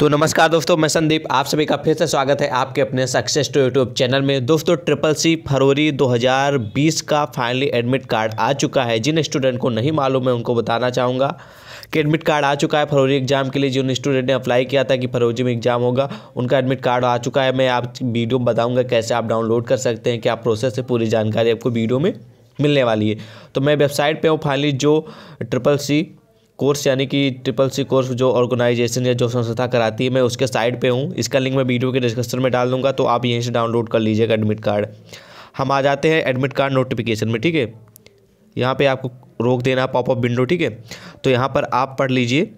तो नमस्कार दोस्तों मैं संदीप आप सभी का फिर से स्वागत है आपके अपने सक्सेस टू यूट्यूब चैनल में दोस्तों ट्रिपल सी फरवरी 2020 का फाइनली एडमिट कार्ड आ चुका है जिन स्टूडेंट को नहीं मालूम है उनको बताना चाहूँगा कि एडमिट कार्ड आ चुका है फरवरी एग्जाम के लिए जिन स्टूडेंट ने अप्लाई किया था कि फरवरी में एग्जाम होगा उनका एडमिट कार्ड आ चुका है मैं आप वीडियो में बताऊँगा कैसे आप डाउनलोड कर सकते हैं क्या प्रोसेस है पूरी जानकारी आपको वीडियो में मिलने वाली है तो मैं वेबसाइट पर हूँ फाइनली जो ट्रिपल सी कोर्स यानी कि ट्रिपल सी कोर्स जो ऑर्गेनाइजेशन या जो संस्था कराती है मैं उसके साइड पे हूँ इसका लिंक मैं वीडियो के डिस्क्रिप्शन में डाल दूँगा तो आप यहीं से डाउनलोड कर लीजिएगा एडमिट कार्ड हम आ जाते हैं एडमिट कार्ड नोटिफिकेशन में ठीक है यहाँ पर आपको रोक देना पॉपअप विंडो ठीक है तो यहाँ पर आप पढ़ लीजिए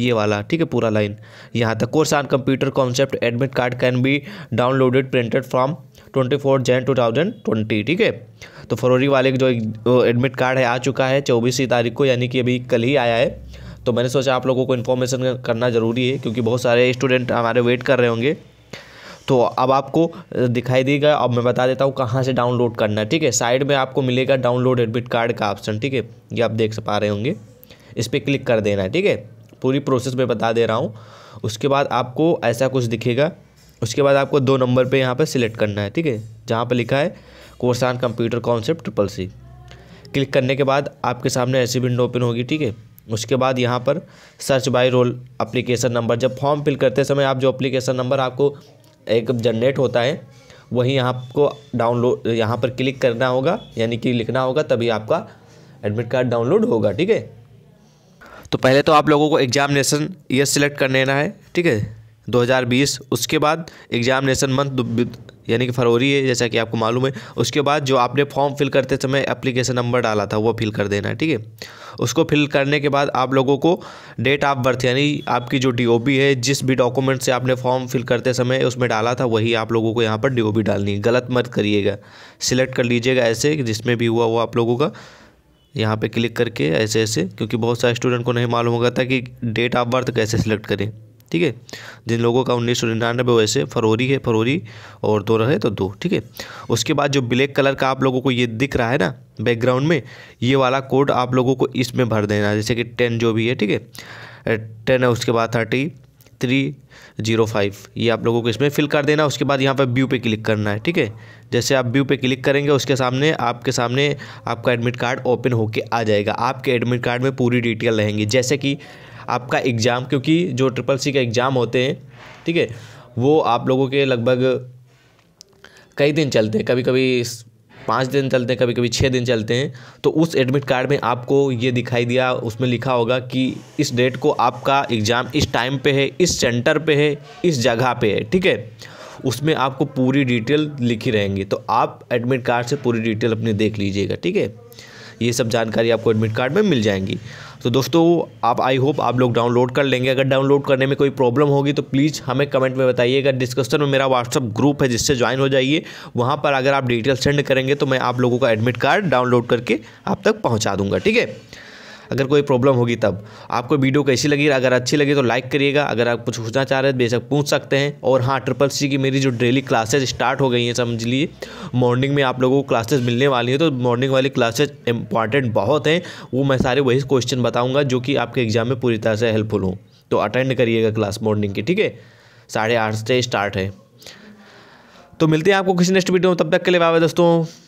ये वाला ठीक है पूरा लाइन यहाँ तक course on computer concept admit card can be downloaded printed from twenty four Jan two thousand twenty ठीक है तो फरवरी वाले जो एडमिट कार्ड है आ चुका है चौबीस तारीख को यानी कि अभी कल ही आया है तो मैंने सोचा आप लोगों को इन्फॉर्मेशन करना ज़रूरी है क्योंकि बहुत सारे स्टूडेंट हमारे वेट कर रहे होंगे तो अब आपको दिखाई देगा अब मैं बता देता हूँ कहाँ से डाउनलोड करना है ठीक है साइड में आपको मिलेगा डाउनलोड एडमिट कार्ड का ऑप्शन ठीक है ये आप देख पा रहे होंगे इस पर क्लिक कर देना है ठीक है पूरी प्रोसेस मैं बता दे रहा हूँ उसके बाद आपको ऐसा कुछ दिखेगा उसके बाद आपको दो नंबर पे यहाँ पे सिलेक्ट करना है ठीक है जहाँ पे लिखा है course on computer concept triple C click करने के बाद आपके सामने ऐसी विंडो ओपन होगी ठीक है उसके बाद यहाँ पर search by roll application number जब फॉर्म फिल करते समय आप जो अप्लीकेशन नंबर आपको एक जनरेट होता है वही आपको डाउनलोड यहाँ पर क्लिक करना होगा यानी कि लिखना होगा तभी आपका एडमिट कार्ड डाउनलोड होगा ठीक है तो पहले तो आप लोगों को एग्जामिनेशन ईयर सिलेक्ट कर लेना है ठीक है 2020 उसके बाद एग्जामिनेशन मंथ यानी कि फरवरी है जैसा कि आपको मालूम है उसके बाद जो आपने फॉर्म फिल करते समय एप्लीकेशन नंबर डाला था वो फिल कर देना है ठीक है उसको फिल करने के बाद आप लोगों को डेट ऑफ बर्थ यानी आपकी जो डीओबी है जिस भी डॉक्यूमेंट से आपने फॉर्म फिल करते समय उसमें डाला था वही आप लोगों को यहाँ पर डी डालनी है गलत मत करिएगा सिलेक्ट कर लीजिएगा ऐसे जिसमें भी हुआ वो आप लोगों का यहाँ पे क्लिक करके ऐसे ऐसे क्योंकि बहुत सारे स्टूडेंट को नहीं मालूम होगा था कि डेट ऑफ बर्थ कैसे सिलेक्ट करें ठीक है जिन लोगों का उन्नीस सौ निन्यानबे वैसे फरवरी है फरवरी और दो रहे तो दो ठीक है उसके बाद जो ब्लैक कलर का आप लोगों को ये दिख रहा है ना बैकग्राउंड में ये वाला कोड आप लोगों को इसमें भर देना जैसे कि टेन जो भी है ठीक है टेन है उसके बाद थर्टी थ्री जीरो फाइव ये आप लोगों को इसमें फिल कर देना उसके बाद यहाँ पर व्यू पे क्लिक करना है ठीक है जैसे आप व्यू पे क्लिक करेंगे उसके सामने आपके सामने आपका एडमिट कार्ड ओपन होके आ जाएगा आपके एडमिट कार्ड में पूरी डिटेल रहेंगी जैसे कि आपका एग्ज़ाम क्योंकि जो ट्रिपल सी के एग्ज़ाम होते हैं ठीक है वो आप लोगों के लगभग कई दिन चलते हैं कभी कभी पाँच दिन चलते हैं कभी कभी छः दिन चलते हैं तो उस एडमिट कार्ड में आपको ये दिखाई दिया उसमें लिखा होगा कि इस डेट को आपका एग्ज़ाम इस टाइम पे है इस सेंटर पे है इस जगह पे है ठीक है उसमें आपको पूरी डिटेल लिखी रहेंगी तो आप एडमिट कार्ड से पूरी डिटेल अपनी देख लीजिएगा ठीक है ये सब जानकारी आपको एडमिट कार्ड में मिल जाएंगी तो दोस्तों आप आई होप आप लोग डाउनलोड कर लेंगे अगर डाउनलोड करने में कोई प्रॉब्लम होगी तो प्लीज़ हमें कमेंट में बताइएगा डिस्कशन में मेरा व्हाट्सअप ग्रुप है जिससे ज्वाइन हो जाइए वहाँ पर अगर आप डिटेल सेंड करेंगे तो मैं आप लोगों का एडमिट कार्ड डाउनलोड करके आप तक पहुँचा दूँगा ठीक है अगर कोई प्रॉब्लम होगी तब आपको वीडियो कैसी लगी अगर अच्छी लगी तो लाइक करिएगा अगर आप कुछ पूछना चाह रहे हैं बेशक पूछ सकते हैं और हाँ ट्रिपल सी की मेरी जो डेली क्लासेज स्टार्ट हो गई हैं समझ लिए मॉर्निंग में आप लोगों को क्लासेज मिलने वाली हैं तो मॉर्निंग वाली क्लासेज इंपॉर्टेंट बहुत हैं वो मैं सारे वही क्वेश्चन बताऊँगा जो कि आपके एग्ज़ाम में पूरी तरह से हेल्पफुल हूँ तो अटेंड करिएगा क्लास मॉर्निंग की ठीक है साढ़े आठ से स्टार्ट है तो मिलते हैं आपको किसी नेक्स्ट वीडियो में तब तक के लिए बाबा दोस्तों